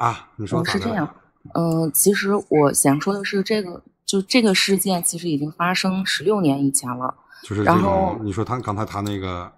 啊，你说是这样。嗯，其实我想说的是，这个就这个事件其实已经发生十六年以前了。就是这然后你说他刚才他那个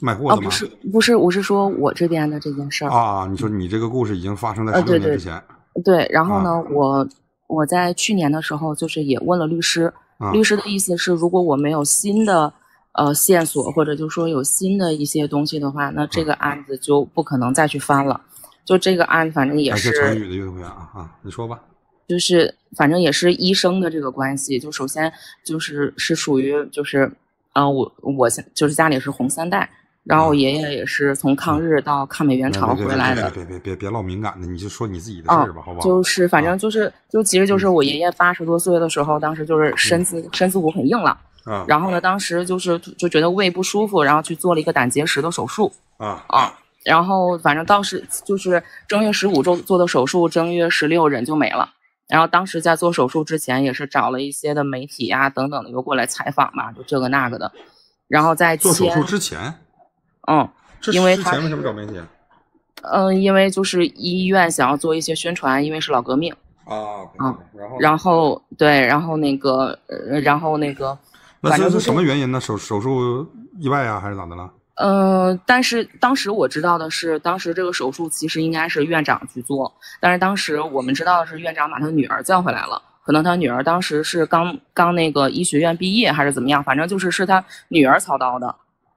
卖货的吗？不是，不是，我是说我这边的这件事儿。啊，你说你这个故事已经发生在十六年之前。对，然后呢，我我在去年的时候就是也问了律师，律师的意思是，如果我没有新的呃线索或者就说有新的一些东西的话，那这个案子就不可能再去翻了。就这个案，反正也是。成语的运动员啊啊，你说吧。就是反正也是医生的这个关系，就首先就是是属于就是，嗯，我我现就是家里是红三代，然后我爷爷也是从抗日到抗美援朝回来的。别别别别老敏感的，你就说你自己的事儿吧，好吧？就是反正就是就其实就是我爷爷八十多岁的时候，当时就是身子身子骨很硬了。然后呢，当时就是就觉得胃不舒服，然后去做了一个胆结石的手术。啊啊。然后反正到时就是正月十五周做的手术，正月十六人就没了。然后当时在做手术之前，也是找了一些的媒体啊等等的，又过来采访嘛，就这个那个的。然后在做手术之前，嗯，因为他前为什么找媒体？嗯，因为就是医院想要做一些宣传，因为是老革命啊，嗯，然后对，然后那个，然后那个，那这是什么原因呢？手手术意外啊，还是咋的了？嗯，但是当时我知道的是，当时这个手术其实应该是院长去做，但是当时我们知道的是，院长把他女儿叫回来了，可能他女儿当时是刚刚那个医学院毕业还是怎么样，反正就是是他女儿操刀的，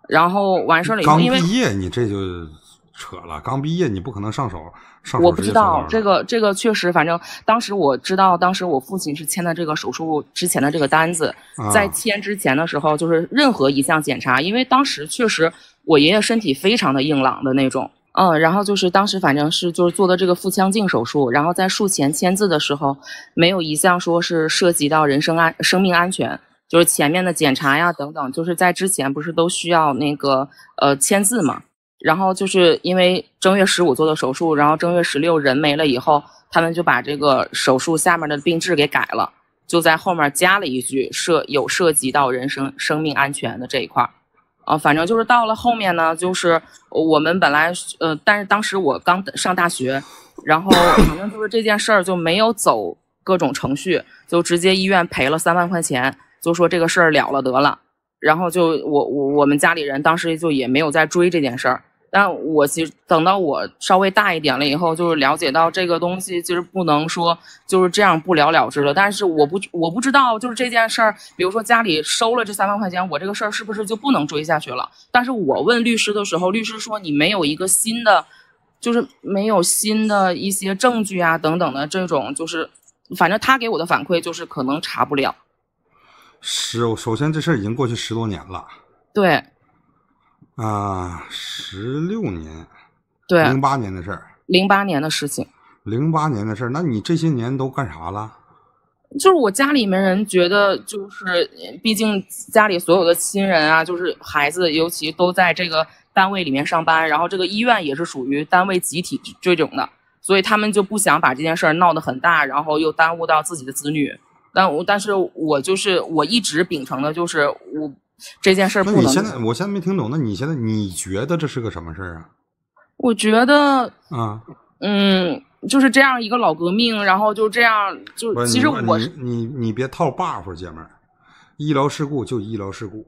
然后完事儿了以后，刚毕业你这就。扯了，刚毕业你不可能上手。我不知道这个，这个确实，反正当时我知道，当时我父亲是签的这个手术之前的这个单子，在签之前的时候，就是任何一项检查，因为当时确实我爷爷身体非常的硬朗的那种，嗯，然后就是当时反正是就是做的这个腹腔镜手术，然后在术前签字的时候，没有一项说是涉及到人身安、生命安全，就是前面的检查呀等等，就是在之前不是都需要那个呃签字吗？然后就是因为正月十五做的手术，然后正月十六人没了以后，他们就把这个手术下面的病志给改了，就在后面加了一句涉有涉及到人生生命安全的这一块儿。啊，反正就是到了后面呢，就是我们本来呃，但是当时我刚上大学，然后反正就是这件事儿就没有走各种程序，就直接医院赔了三万块钱，就说这个事儿了了得了。然后就我我我们家里人当时就也没有再追这件事儿。但我其实等到我稍微大一点了以后，就是了解到这个东西，其实不能说就是这样不了了之了。但是我不，我不知道就是这件事儿，比如说家里收了这三万块钱，我这个事儿是不是就不能追下去了？但是我问律师的时候，律师说你没有一个新的，就是没有新的一些证据啊等等的这种，就是反正他给我的反馈就是可能查不了。是，首先这事儿已经过去十多年了。对。啊，十六年，对，零八年的事儿，零八年的事情，零八年的事儿。那你这些年都干啥了？就是我家里面人觉得，就是毕竟家里所有的亲人啊，就是孩子，尤其都在这个单位里面上班，然后这个医院也是属于单位集体这种的，所以他们就不想把这件事儿闹得很大，然后又耽误到自己的子女。但我，但是我就是我一直秉承的就是我。这件事儿，那你现在我现在没听懂，那你现在你觉得这是个什么事儿啊？我觉得啊，嗯，就是这样一个老革命，然后就这样，就其实我你你你别套 buff，姐们儿，医疗事故就医疗事故。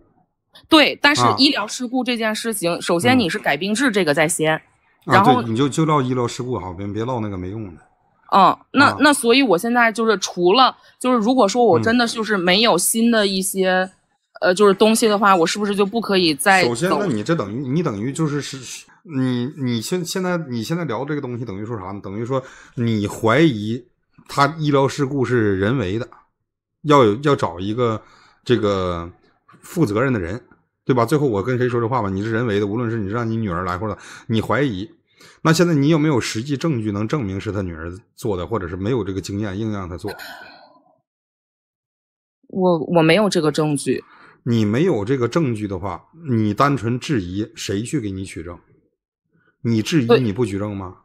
对，但是医疗事故这件事情，首先你是改病制这个在先，然后你就就唠医疗事故好，别别唠那个没用的。嗯，那那所以我现在就是除了就是如果说我真的就是没有新的一些。呃，就是东西的话，我是不是就不可以再？首先，那你这等于你等于就是是，你你现现在你现在聊这个东西等于说啥呢？等于说你怀疑他医疗事故是人为的，要有要找一个这个负责任的人，对吧？最后我跟谁说这话吧？你是人为的，无论是你让你女儿来或者你怀疑，那现在你有没有实际证据能证明是他女儿做的，或者是没有这个经验硬让他做？我我没有这个证据。你没有这个证据的话，你单纯质疑，谁去给你取证？你质疑你不举证吗？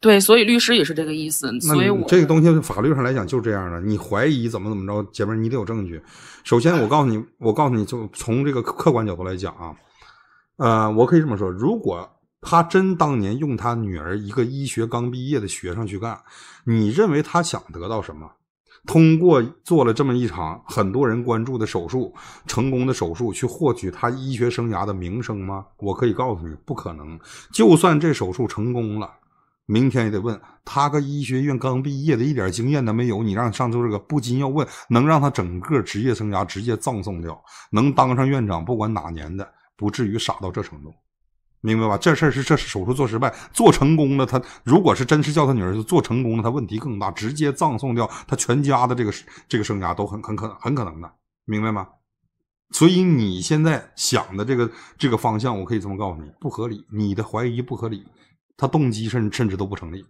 对，所以律师也是这个意思。所以这个东西法律上来讲就是这样的，你怀疑怎么怎么着，姐妹你得有证据。首先我告诉你，我告诉你就从这个客观角度来讲啊，呃，我可以这么说，如果他真当年用他女儿一个医学刚毕业的学生去干，你认为他想得到什么？通过做了这么一场很多人关注的手术，成功的手术，去获取他医学生涯的名声吗？我可以告诉你，不可能。就算这手术成功了，明天也得问他个医学院刚毕业的，一点经验都没有，你让上做这个，不禁要问，能让他整个职业生涯直接葬送掉？能当上院长？不管哪年的，不至于傻到这程度。明白吧？这事儿是这手术做失败，做成功了，他如果是真是叫他女儿做成功了，他问题更大，直接葬送掉他全家的这个这个生涯都很很可很可能的，明白吗？所以你现在想的这个这个方向，我可以这么告诉你，不合理，你的怀疑不合理，他动机甚甚至都不成立。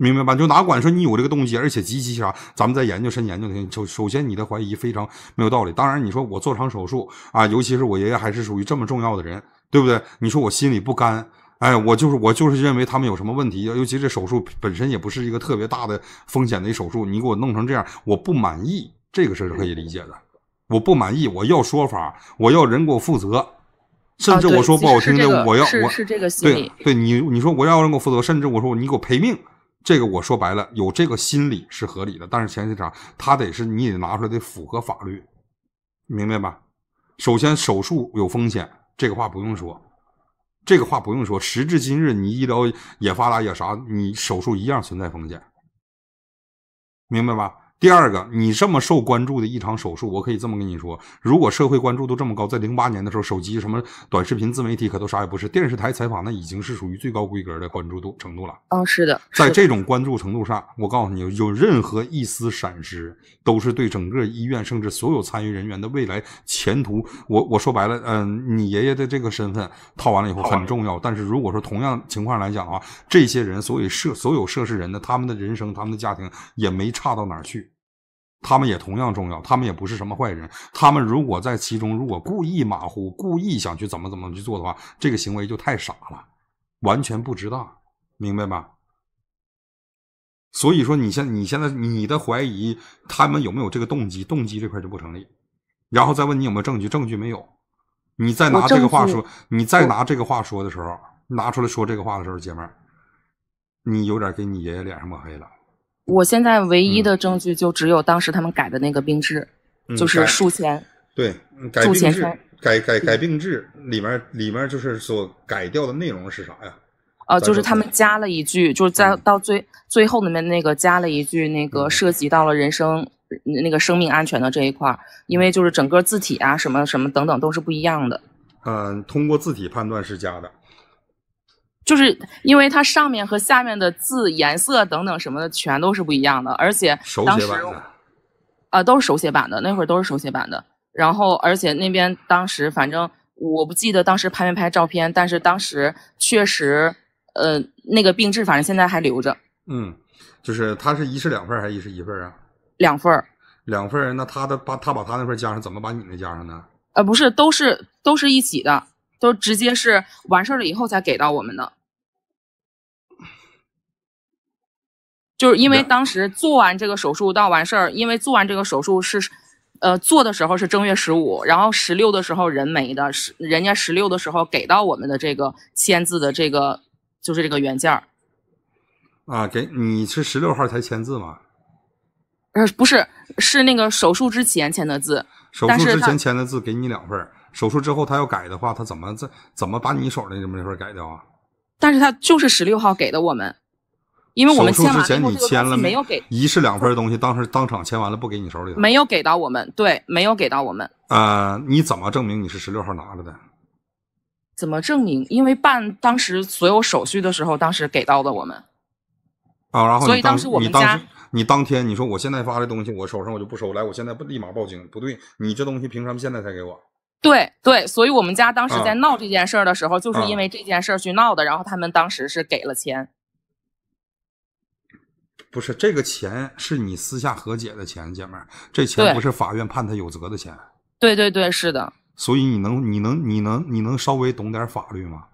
明白吧？就哪管说你有这个动机，而且极其啥，咱们再研究深研究的。首首先，你的怀疑非常没有道理。当然，你说我做场手术啊，尤其是我爷爷还是属于这么重要的人，对不对？你说我心里不甘，哎，我就是我就是认为他们有什么问题，尤其这手术本身也不是一个特别大的风险的手术，你给我弄成这样，我不满意，这个事是可以理解的。我不满意，我要说法，我要人给我负责，甚至我说不好听这，我要我是这个心理。对，对你你说我要人给我负责，甚至我说你给我赔命。这个我说白了，有这个心理是合理的，但是前提啥，他得是你得拿出来得符合法律，明白吧？首先手术有风险，这个话不用说，这个话不用说。时至今日，你医疗也发达也啥，你手术一样存在风险，明白吧？第二个，你这么受关注的一场手术，我可以这么跟你说：如果社会关注度这么高，在零八年的时候，手机什么短视频、自媒体可都啥也不是。电视台采访那已经是属于最高规格的关注度程度了。啊，是的，在这种关注程度上，我告诉你，有任何一丝闪失，都是对整个医院甚至所有参与人员的未来前途。我我说白了，嗯，你爷爷的这个身份套完了以后很重要。但是如果说同样情况来讲的话，这些人所以涉所有涉事人的他们的人生、他们的家庭也没差到哪去。他们也同样重要，他们也不是什么坏人。他们如果在其中，如果故意马虎、故意想去怎么怎么去做的话，这个行为就太傻了，完全不值当，明白吧？所以说，你现你现在你的怀疑，他们有没有这个动机？动机这块就不成立。然后再问你有没有证据？证据没有。你再拿这个话说，你再拿这个话说的时候，拿出来说这个话的时候，姐妹儿，你有点给你爷爷脸上抹黑了。我现在唯一的证据就只有当时他们改的那个病制，就是术前，对，术前改改改病制里面里面就是所改掉的内容是啥呀？呃，就是他们加了一句，就是在到最最后那边那个加了一句，那个涉及到了人生那个生命安全的这一块，因为就是整个字体啊什么什么等等都是不一样的。嗯，通过字体判断是加的。就是因为它上面和下面的字颜色等等什么的全都是不一样的，而且当时，啊，都是手写版的，那会儿都是手写版的。然后，而且那边当时反正我不记得当时拍没拍照片，但是当时确实，呃，那个病志反正现在还留着。嗯，就是他是一式两份还是—一式一份啊？两份儿。两份儿，那他的把他把他那份加上，怎么把你那加上呢？呃，不是，都是都是一起的，都直接是完事儿了以后才给到我们的。就是因为当时做完这个手术到完事儿，因为做完这个手术是，呃，做的时候是正月十五，然后十六的时候人没的，是人家十六的时候给到我们的这个签字的这个就是这个原件儿啊，给你是十六号才签字吗？呃，不是，是那个手术之前签的字。手术之前签的字给你两份儿，手术之后他要改的话，他怎么怎怎么把你手的这么那份改掉啊？但是他就是十六号给的我们。因为我们签前你签了，没有给，一式两份东西，当时当场签完了，不给你手里没有给到我们，对，没有给到我们。啊，你怎么证明你是十六号拿着的？怎么证明？因为办当时所有手续的时候，当时给到的我们。啊，然后你当时我们家，你当天你说我现在发的东西，我手上我就不收。来，我现在不立马报警，不对，你这东西凭什么现在才给我？对对，所以我们家当时在闹这件事的时候，就是因为这件事去闹的。然后他们当时是给了钱。不是这个钱是你私下和解的钱，姐妹儿，这钱不是法院判他有责的钱。对对对，是的。所以你能你能你能你能稍微懂点法律吗？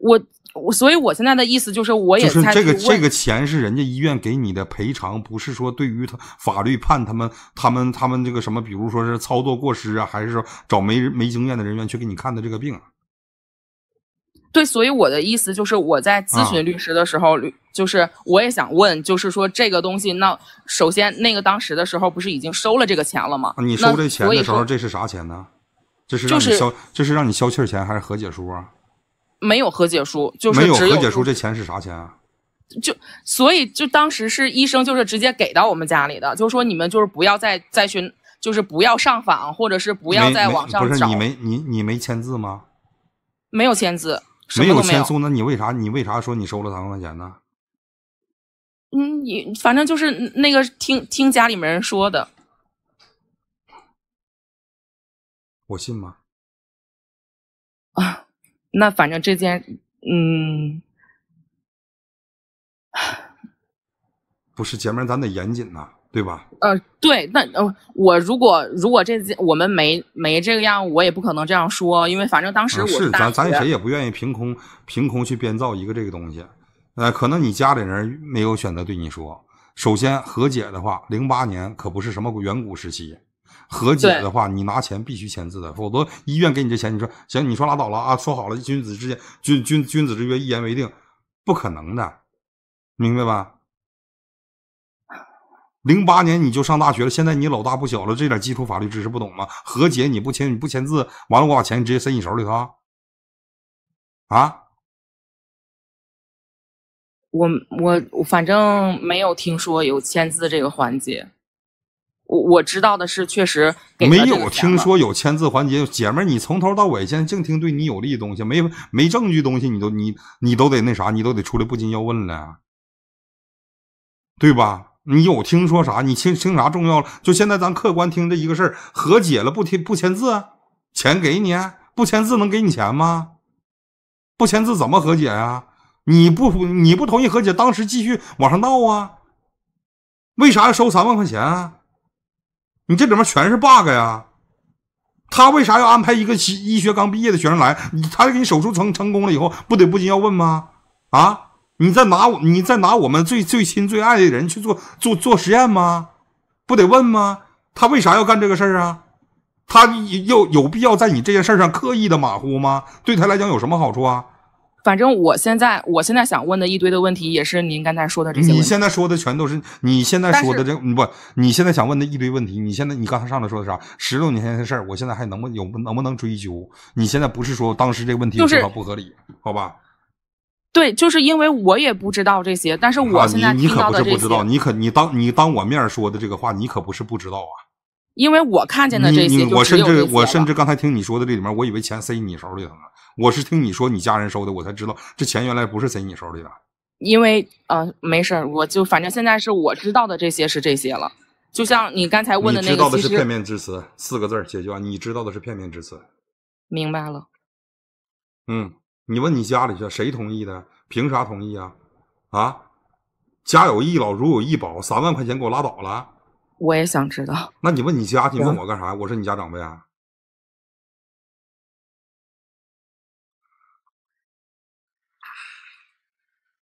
我我所以我现在的意思就是，我也就是这个这个钱是人家医院给你的赔偿，不是说对于他法律判他们他们他们这个什么，比如说是操作过失啊，还是说找没没经验的人员去给你看的这个病。对，所以我的意思就是，我在咨询律师的时候，律就是我也想问，就是说这个东西，那首先那个当时的时候不是已经收了这个钱了吗？你收这钱的时候，这是啥钱呢？这是让你消，这是让你消气儿钱还是和解书啊？没有和解书，就是没有和解书，这钱是啥钱？啊？就所以就当时是医生就是直接给到我们家里的，就是说你们就是不要再再去，就是不要上访，或者是不要在网上不是你没你你没签字吗？没有签字。没有签收，那你为啥？你为啥说你收了三万块钱呢？嗯，你反正就是那个听听家里面人说的。我信吗？啊，那反正这件，嗯，不是姐妹，咱得严谨呐。对吧？呃，对，那呃，我如果如果这次我们没没这个样，我也不可能这样说，因为反正当时我是咱咱谁也不愿意凭空凭空去编造一个这个东西。呃，可能你家里人没有选择对你说。首先和解的话，零八年可不是什么远古时期。和解的话，你拿钱必须签字的，否则医院给你这钱，你说行，你说拉倒了啊，说好了君子之间君君君子之约一言为定，不可能的，明白吧？零八年你就上大学了，现在你老大不小了，这点基础法律知识不懂吗？和解你不签你不签字，完了我把钱直接塞你手里头，啊？我我反正没有听说有签字这个环节，我我知道的是确实没有听说有签字环节。姐们儿，你从头到尾现在净听对你有利的东西，没没证据东西，你都你你都得那啥，你都得出来不禁要问了，对吧？你有听说啥？你听听啥重要了？就现在，咱客观听这一个事儿，和解了不听不签字，钱给你，不签字能给你钱吗？不签字怎么和解呀？你不你不同意和解，当时继续往上闹啊？为啥要收三万块钱？啊？你这里面全是 bug 呀！他为啥要安排一个医医学刚毕业的学生来？他给你手术成成功了以后，不得不禁要问吗？啊？你在拿我？你在拿我们最最亲最爱的人去做做做实验吗？不得问吗？他为啥要干这个事儿啊？他有有必要在你这件事上刻意的马虎吗？对他来讲有什么好处啊？反正我现在我现在想问的一堆的问题也是您刚才说的这些。你现在说的全都是你现在说的这不？你现在想问的一堆问题，你现在你刚才上来说的啥？十六年前的事儿，我现在还能不有能不能追究？你现在不是说当时这个问题什么不合理？好吧。对，就是因为我也不知道这些，但是我现在你你可不是不知道，你可你当你当我面说的这个话，你可不是不知道啊。因为我看见的这些，我甚至我甚至刚才听你说的这里面，我以为钱塞你手里头了。我是听你说你家人收的，我才知道这钱原来不是塞你手里的。因为呃，没事儿，我就反正现在是我知道的这些是这些了。就像你刚才问的那个，你知道的是片面之词，四个字解决你知道的是片面之词，明白了。嗯。你问你家里去，谁同意的？凭啥同意啊？啊，家有一老，如有一宝，三万块钱给我拉倒了。我也想知道。那你问你家，你问我干啥我是你家长辈啊。